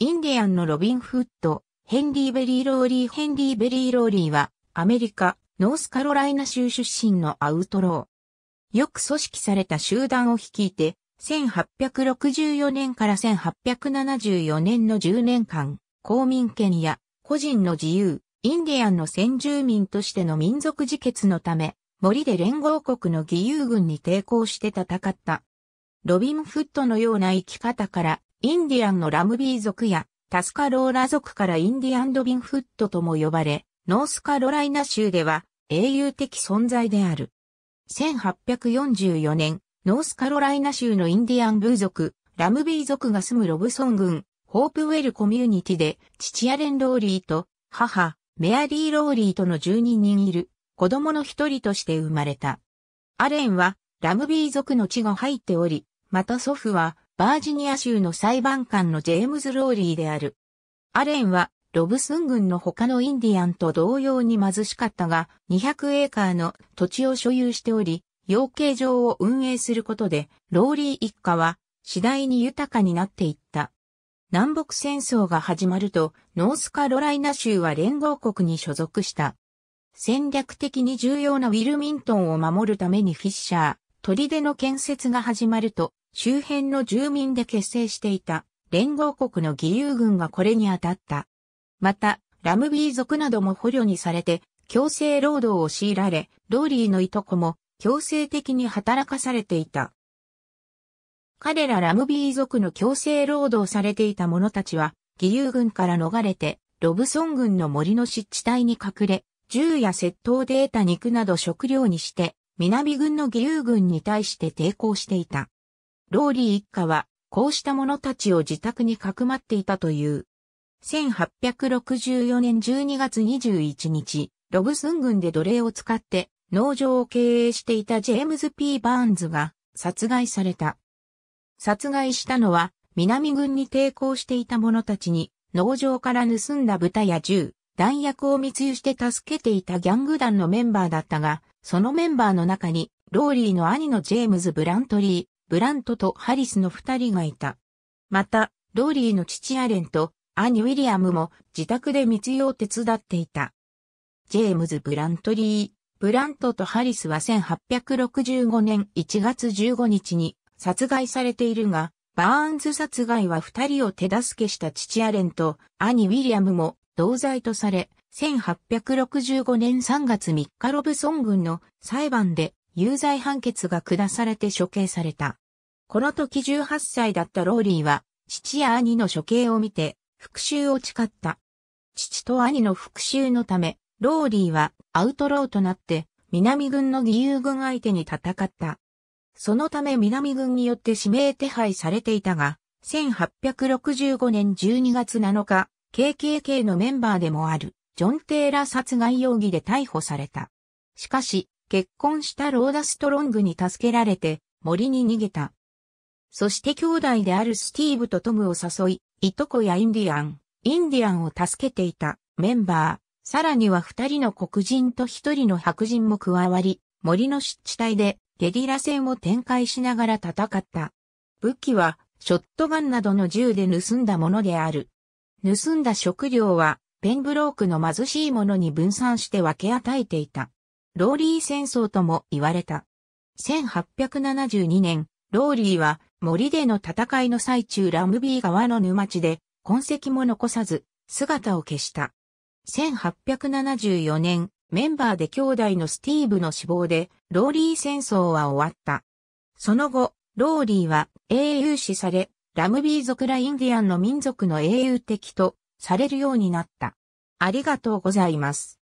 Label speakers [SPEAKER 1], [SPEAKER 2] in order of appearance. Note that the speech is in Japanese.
[SPEAKER 1] インディアンのロビン・フッド、ヘンリー・ベリー・ローリー。ヘンリー・ベリー・ローリーは、アメリカ、ノースカロライナ州出身のアウトロー。よく組織された集団を率いて、1864年から1874年の10年間、公民権や個人の自由、インディアンの先住民としての民族自決のため、森で連合国の義勇軍に抵抗して戦った。ロビン・フッドのような生き方から、インディアンのラムビー族やタスカローラ族からインディアンドビンフットとも呼ばれ、ノースカロライナ州では英雄的存在である。1844年、ノースカロライナ州のインディアン部族、ラムビー族が住むロブソン郡、ホープウェルコミュニティで、父アレン・ローリーと、母、メアリー・ローリーとの12人いる、子供の一人として生まれた。アレンは、ラムビー族の血が入っており、また祖父は、バージニア州の裁判官のジェームズ・ローリーである。アレンは、ロブスン軍の他のインディアンと同様に貧しかったが、200エーカーの土地を所有しており、養鶏場を運営することで、ローリー一家は、次第に豊かになっていった。南北戦争が始まると、ノースカロライナ州は連合国に所属した。戦略的に重要なウィルミントンを守るためにフィッシャー、砦の建設が始まると、周辺の住民で結成していた連合国の義勇軍がこれに当たった。また、ラムビー族なども捕虜にされて強制労働を強いられ、ローリーのいとこも強制的に働かされていた。彼らラムビー族の強制労働されていた者たちは、義勇軍から逃れて、ロブソン軍の森の湿地帯に隠れ、銃や窃盗で得た肉など食料にして、南軍の義勇軍に対して抵抗していた。ローリー一家は、こうした者たちを自宅にかくまっていたという。1864年12月21日、ロブスン軍で奴隷を使って農場を経営していたジェームズ・ P・ バーンズが殺害された。殺害したのは南軍に抵抗していた者たちに農場から盗んだ豚や銃、弾薬を密輸して助けていたギャング団のメンバーだったが、そのメンバーの中にローリーの兄のジェームズ・ブラントリー、ブラントとハリスの二人がいた。また、ローリーの父アレンと兄ウィリアムも自宅で密用手伝っていた。ジェームズ・ブラントリー、ブラントとハリスは1865年1月15日に殺害されているが、バーンズ殺害は二人を手助けした父アレンと兄ウィリアムも同罪とされ、1865年3月3日ロブソン軍の裁判で有罪判決が下されて処刑された。この時18歳だったローリーは、父や兄の処刑を見て、復讐を誓った。父と兄の復讐のため、ローリーはアウトローとなって、南軍の義勇軍相手に戦った。そのため南軍によって指名手配されていたが、1865年12月7日、KKK のメンバーでもある、ジョン・テーラ殺害容疑で逮捕された。しかし、結婚したローダ・ストロングに助けられて森に逃げた。そして兄弟であるスティーブとトムを誘い、いとこやインディアン、インディアンを助けていたメンバー、さらには二人の黒人と一人の白人も加わり、森の湿地帯でゲリラ戦を展開しながら戦った。武器はショットガンなどの銃で盗んだものである。盗んだ食料はペンブロークの貧しい者に分散して分け与えていた。ローリー戦争とも言われた。1872年、ローリーは森での戦いの最中ラムビー川の沼地で痕跡も残さず姿を消した。1874年、メンバーで兄弟のスティーブの死亡でローリー戦争は終わった。その後、ローリーは英雄視され、ラムビー族らインディアンの民族の英雄的とされるようになった。ありがとうございます。